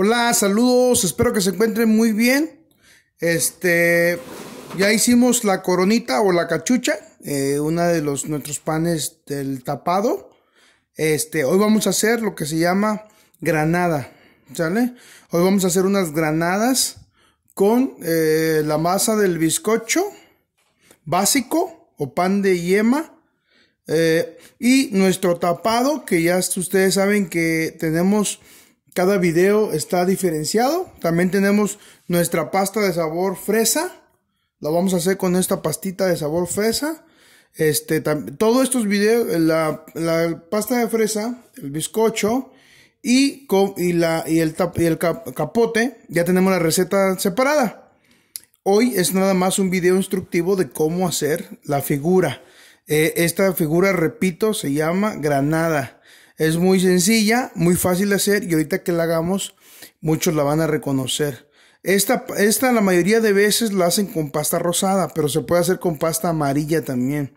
Hola, saludos, espero que se encuentren muy bien. Este, ya hicimos la coronita o la cachucha, eh, una de los nuestros panes del tapado. Este, hoy vamos a hacer lo que se llama granada, ¿sale? Hoy vamos a hacer unas granadas con eh, la masa del bizcocho básico o pan de yema eh, y nuestro tapado que ya ustedes saben que tenemos cada video está diferenciado. También tenemos nuestra pasta de sabor fresa. La vamos a hacer con esta pastita de sabor fresa. Este, todos estos videos, la, pasta de fresa, el bizcocho y, el, capote, ya tenemos la receta separada. Hoy es nada más un video instructivo de cómo hacer la figura. Eh, esta figura, repito, se llama granada. Es muy sencilla, muy fácil de hacer y ahorita que la hagamos, muchos la van a reconocer. Esta, esta la mayoría de veces la hacen con pasta rosada, pero se puede hacer con pasta amarilla también.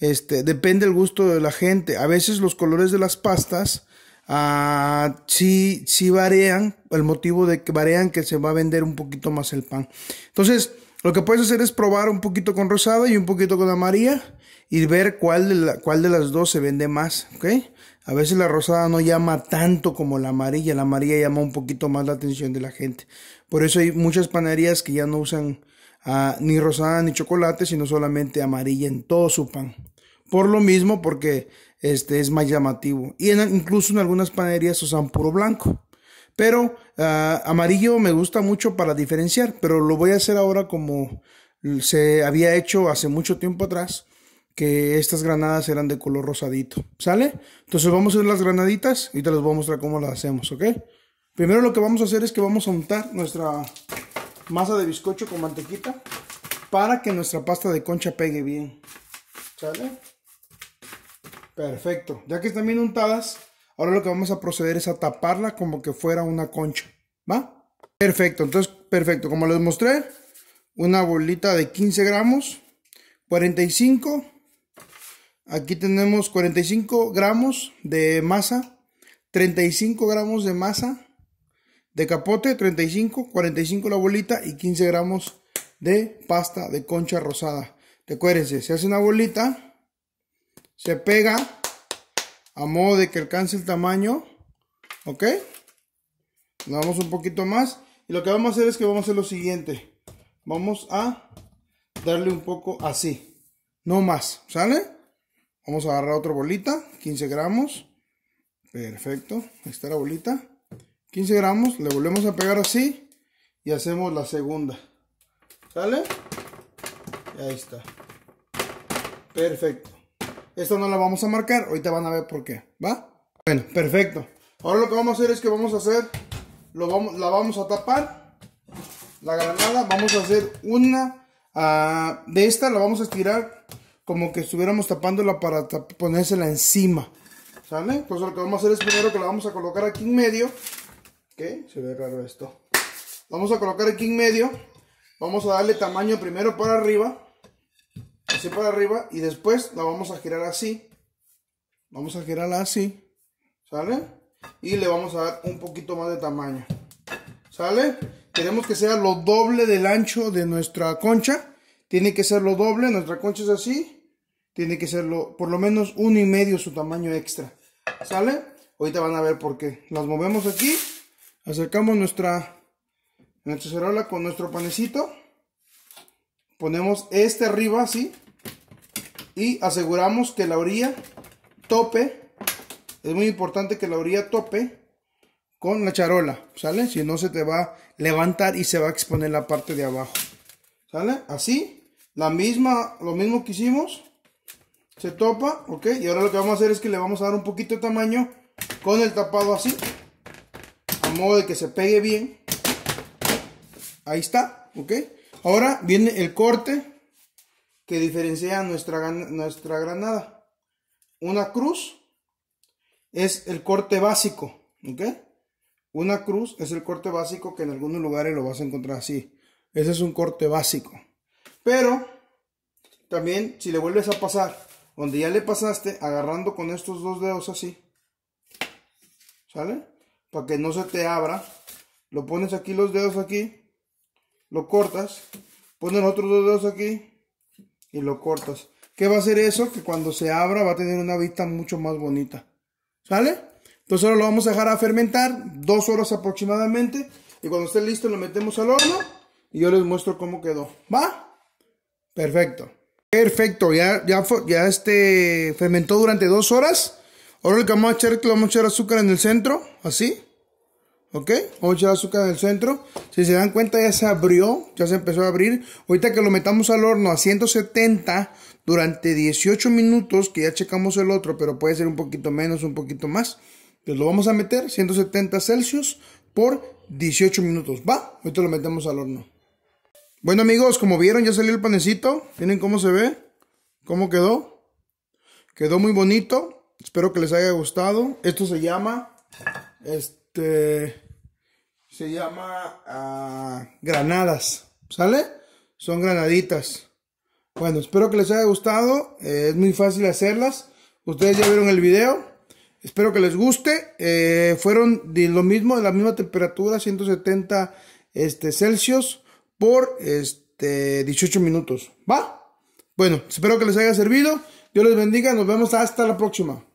Este, depende del gusto de la gente. A veces los colores de las pastas ah, sí, sí varían, el motivo de que varían que se va a vender un poquito más el pan. Entonces, lo que puedes hacer es probar un poquito con rosada y un poquito con amarilla y ver cuál de, la, cuál de las dos se vende más, ¿ok? A veces la rosada no llama tanto como la amarilla, la amarilla llama un poquito más la atención de la gente. Por eso hay muchas panaderías que ya no usan ah, ni rosada ni chocolate, sino solamente amarilla en todo su pan. Por lo mismo, porque este es más llamativo. Y incluso en algunas panaderías usan puro blanco. Pero ah, amarillo me gusta mucho para diferenciar, pero lo voy a hacer ahora como se había hecho hace mucho tiempo atrás, que estas granadas eran de color rosadito, ¿sale? Entonces vamos a hacer las granaditas y te las voy a mostrar cómo las hacemos, ¿ok? Primero lo que vamos a hacer es que vamos a untar nuestra masa de bizcocho con mantequita para que nuestra pasta de concha pegue bien, ¿sale? Perfecto, ya que están bien untadas, ahora lo que vamos a proceder es a taparla como que fuera una concha, ¿va? Perfecto, entonces, perfecto, como les mostré, una bolita de 15 gramos, 45 Aquí tenemos 45 gramos de masa, 35 gramos de masa de capote, 35, 45 la bolita y 15 gramos de pasta de concha rosada. Recuérdense, se hace una bolita, se pega a modo de que alcance el tamaño, ¿ok? Le damos un poquito más y lo que vamos a hacer es que vamos a hacer lo siguiente. Vamos a darle un poco así, no más, ¿sale? Vamos a agarrar otra bolita, 15 gramos. Perfecto, ahí está la bolita. 15 gramos, le volvemos a pegar así y hacemos la segunda. ¿Sale? Y ahí está. Perfecto. Esta no la vamos a marcar, ahorita van a ver por qué, ¿va? Bueno, perfecto. Ahora lo que vamos a hacer es que vamos a hacer, lo vamos, la vamos a tapar, la granada, vamos a hacer una, ah, de esta la vamos a estirar como que estuviéramos tapándola para ponérsela encima. ¿Sale? Pues lo que vamos a hacer es primero que la vamos a colocar aquí en medio. ¿Ok? Se ve raro esto. Vamos a colocar aquí en medio. Vamos a darle tamaño primero para arriba. Así para arriba. Y después la vamos a girar así. Vamos a girarla así. ¿Sale? Y le vamos a dar un poquito más de tamaño. ¿Sale? Queremos que sea lo doble del ancho de nuestra concha. Tiene que ser lo doble. Nuestra concha es así tiene que ser por lo menos uno y medio su tamaño extra. ¿Sale? Ahorita van a ver por qué. Las movemos aquí. Acercamos nuestra, nuestra cerola con nuestro panecito. Ponemos este arriba así. Y aseguramos que la orilla tope. Es muy importante que la orilla tope con la charola, ¿sale? Si no se te va a levantar y se va a exponer la parte de abajo, ¿sale? Así, la misma, lo mismo que hicimos, se topa, ok, y ahora lo que vamos a hacer es que le vamos a dar un poquito de tamaño con el tapado así, a modo de que se pegue bien, ahí está, ok, ahora viene el corte que diferencia nuestra, nuestra granada, una cruz es el corte básico, ok, una cruz es el corte básico que en algunos lugares lo vas a encontrar así, ese es un corte básico, pero también si le vuelves a pasar donde ya le pasaste, agarrando con estos dos dedos así, ¿sale? Para que no se te abra, lo pones aquí los dedos aquí, lo cortas, pones otros dos dedos aquí y lo cortas. ¿Qué va a hacer eso? Que cuando se abra va a tener una vista mucho más bonita, ¿sale? Entonces ahora lo vamos a dejar a fermentar dos horas aproximadamente y cuando esté listo lo metemos al horno y yo les muestro cómo quedó, ¿va? Perfecto. Perfecto, ya, ya, este fermentó durante dos horas. Ahora lo que vamos a echar, le vamos a echar azúcar en el centro, así. ¿Ok? Vamos a echar azúcar en el centro. Si se dan cuenta, ya se abrió, ya se empezó a abrir. Ahorita que lo metamos al horno a 170 durante 18 minutos, que ya checamos el otro, pero puede ser un poquito menos, un poquito más. Entonces pues lo vamos a meter 170 Celsius por 18 minutos. Va, ahorita lo metemos al horno. Bueno amigos, como vieron ya salió el panecito. Miren cómo se ve. Cómo quedó. Quedó muy bonito. Espero que les haya gustado. Esto se llama... Este... Se llama... Ah, granadas. ¿Sale? Son granaditas. Bueno, espero que les haya gustado. Eh, es muy fácil hacerlas. Ustedes ya vieron el video. Espero que les guste. Eh, fueron de lo mismo, de la misma temperatura, 170 este, Celsius por este, 18 minutos. ¿Va? Bueno, espero que les haya servido. Dios les bendiga. Nos vemos hasta la próxima.